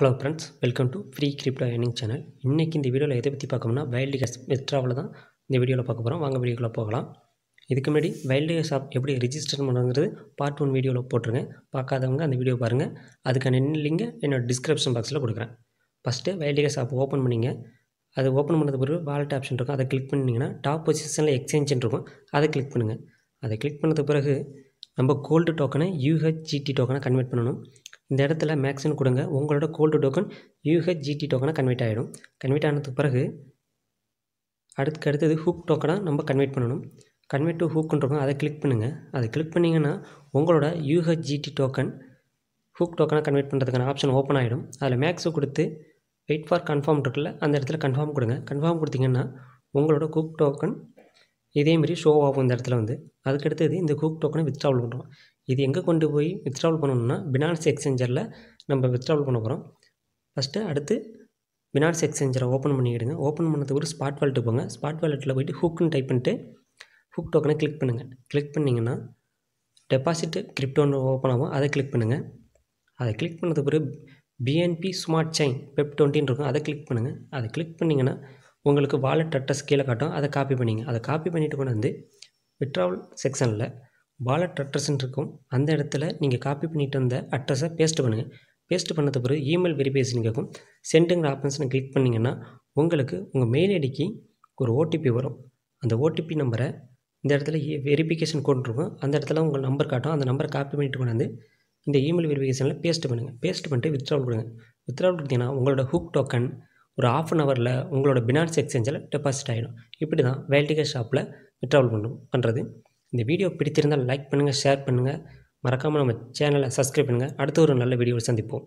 hello friends welcome to free crypto earning channel இன்றைக்கி இந்த வீடியோவில் எதை பற்றி பார்க்கணும்னா வைல்டு கேஸ் வித்ராவில் தான் இந்த வீடியோவில் பார்க்க போகிறோம் வாங்க வீடியோக்குள்ள போகலாம் இதுக்கு முன்னாடி வைல்டு கேஸ் ஆப் எப்படி ரிஜிஸ்டர் பண்ணுங்கிறது பார்ட் ஒன் வீடியோவில் போட்டுருங்க பார்க்காதவங்க அந்த வீடியோ பாருங்கள் அதுக்கான என்ன லிங்க் என்னோடய டிஸ்கிரிப்ஷன் பாக்ஸில் கொடுக்குறேன் first wild cash app open பண்ணிங்க அது ஓப்பன் பண்ணது பிறகு வாலெட் ஆப்ஷன் இருக்கும் அதை கிளிக் பண்ணிங்கன்னா டாப் பொசிஷனில் எக்ஸ்சேஞ்சுன்னு இருக்கும் அதை கிளிக் பண்ணுங்கள் அதை கிளிக் பண்ணது பிறகு நம்ம கோல்டு டோக்கனை யூஹெச்ஜிடி டோக்கனை கன்வெர்ட் பண்ணணும் இந்த இடத்துல மேக்ஸின் கொடுங்க உங்களோட கோல்டு டோக்கன் யூஹெச்ஜிடி டோக்கனாக கன்வெர்ட் ஆகிடும் கன்வெர்ட் ஆனதுக்கு பிறகு அடுத்து அடுத்தது ஹூக் டோக்கனாக நம்ம கன்வெர்ட் பண்ணணும் கன்வெர்ட் டு ஹூக்குன்றவங்க அதை கிளிக் பண்ணுங்கள் அதை கிளிக் பண்ணிங்கன்னா உங்களோட யூஹெச்ஜிடி டோக்கன் ஹூக் டோக்கனாக கன்வெர்ட் பண்ணுறதுக்கான ஆப்ஷன் ஓப்பன் ஆகிடும் அதில் மேக்ஸு கொடுத்து வெயிட் ஃபார் கன்ஃபார்ம் இருக்குல்ல அந்த இடத்துல கன்ஃபார்ம் கொடுங்க கன்ஃபார்ம் கொடுத்திங்கன்னா உங்களோட குக் டோக்கன் இதேமாரி ஷோ ஆகும் இந்த இடத்துல வந்து அதுக்கடுத்தது இந்த குக் டோக்கனை வித்ட்ராவல் பண்ணுறோம் இது எங்கே கொண்டு போய் வித்ட்ராவல் பண்ணணும்னா பினான்ஸ் எக்ஸ்சேஞ்சரில் நம்ம வித்ட்ராவல் பண்ண போகிறோம் ஃபஸ்ட்டு அடுத்து பினான்ஸ் எக்ஸ்சேஞ்சரை ஓப்பன் பண்ணிக்கிடுங்க ஓப்பன் பண்ணதுக்கு ஒரு ஸ்பாட் வால்ட்டு போங்க ஸ்பாட் வாலெட்டில் போய்ட்டு ஹூக்குன்னு டைப் பண்ணிட்டு ஹூக் டோக்கனை கிளிக் பண்ணுங்கள் கிளிக் பண்ணிங்கன்னா டெபாசிட் கிரிப்டோன்னு ஓப்பன் ஆகும் அதை கிளிக் பண்ணுங்கள் அதை கிளிக் பண்ணதுக்கு பிறகு பிஎன்பி ஸ்மார்ட் செயின் பெப் டுவெண்ட்டின்னு இருக்கும் அதை கிளிக் பண்ணுங்கள் அதை கிளிக் பண்ணிங்கன்னா உங்களுக்கு வாலெட் அட்ரஸ் கீழே காட்டும் அதை காப்பி பண்ணிங்க அதை காப்பி பண்ணிவிட்டு கொண்டு வந்து விட்ராவல் செக்ஷனில் வாலெட் அட்ரஸ்ன்னு இருக்கும் அந்த இடத்துல நீங்கள் காப்பி பண்ணிட்டு வந்த அட்ரஸை பேஸ்ட் பண்ணுங்கள் பேஸ்ட் பண்ணது பிறகு இமெயில் வெரிஃபிகேஷன் கேட்கும் சென்டுங்கிற ஆப்ஷன்ஸை கிளிக் பண்ணிங்கன்னா உங்களுக்கு உங்கள் மெயில் ஐடிக்கு ஒரு ஓடிபி வரும் அந்த ஓடிபி நம்பரை இந்த இடத்துல வெரிஃபிகேஷன் கோட்ருக்கும் அந்த இடத்துல உங்கள் நம்பர் காட்டும் அந்த நம்பரை காப்பி பண்ணிட்டு கொண்டாந்து இந்த இமெயில் வெரிஃபிகேஷனில் பேஸ்ட் பண்ணுங்கள் பேஸ்ட் பண்ணிட்டு வித்ராவல் கொடுங்க வித்ராவல் கொடுத்தீங்கன்னா உங்களோட ஹுக் டோக்கன் ஒரு ஆஃப் அன் ஹவரில் உங்களோட பினான்ஸ் எக்ஸ்சேஞ்சில் டெபாசிட் ஆகிடும் இப்படி தான் வேல்டிகல் ஷாப்பில் விட்ராவல் பண்ணும் பண்ணுறது இந்த வீடியோ பிடித்திருந்தால் லைக் பண்ணுங்கள் ஷேர் பண்ணுங்கள் மறக்காமல் நம்ம சேனலை சப்ஸ்கிரைப் பண்ணுங்கள் அடுத்த ஒரு நல்ல வீடியோவில் சந்திப்போம்